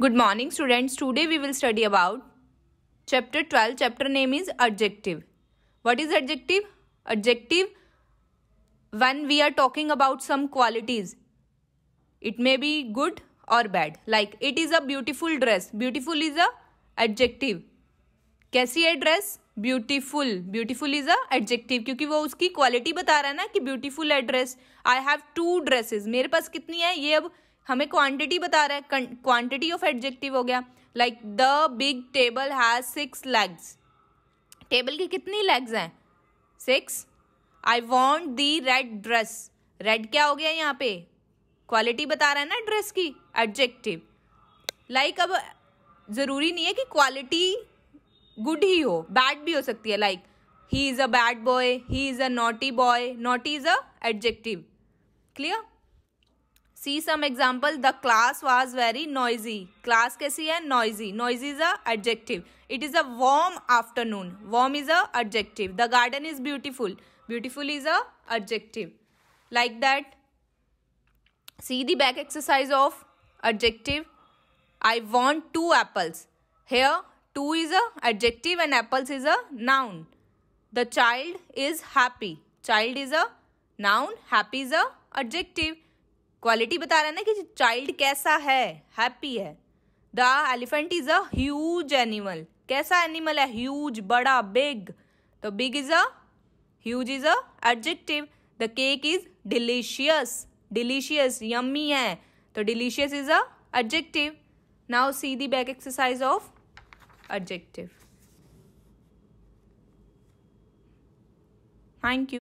good morning students today we will study about chapter twelve chapter name is adjective what is adjective adjective one we are talking about some qualities it may be good और bad like it is a beautiful dress beautiful is a adjective कैसी है dress beautiful beautiful is a adjective क्योंकि वो उसकी quality बता रहा है ना कि ब्यूटीफुल है dress I have two dresses मेरे पास कितनी है ये अब हमें क्वांटिटी बता रहा है क्वांटिटी ऑफ एडजेक्टिव हो गया like the big table has six legs table की कितनी लेग्स हैं six I want the red dress red क्या हो गया यहाँ पे क्वालिटी बता रहा है ना ड्रेस की एडजेक्टिव लाइक like, अब ज़रूरी नहीं है कि क्वालिटी गुड ही हो बैड भी हो सकती है like he is a bad boy he is a naughty boy naughty is a adjective clear see some example the class was very noisy class कैसी है noisy noisy is a adjective it is a warm afternoon warm is a adjective the garden is beautiful beautiful is a adjective like that see the back exercise of adjective i want two apples here two is a adjective and apples is a noun the child is happy child is a noun happy is a adjective quality बता रहे हैं ना कि child कैसा है happy है the elephant is a animal कैसा animal है ह्यूज बड़ा बिग तो big is a is adjective the cake is delicious delicious yummy है तो delicious is adjective now see the back exercise of adjective thank you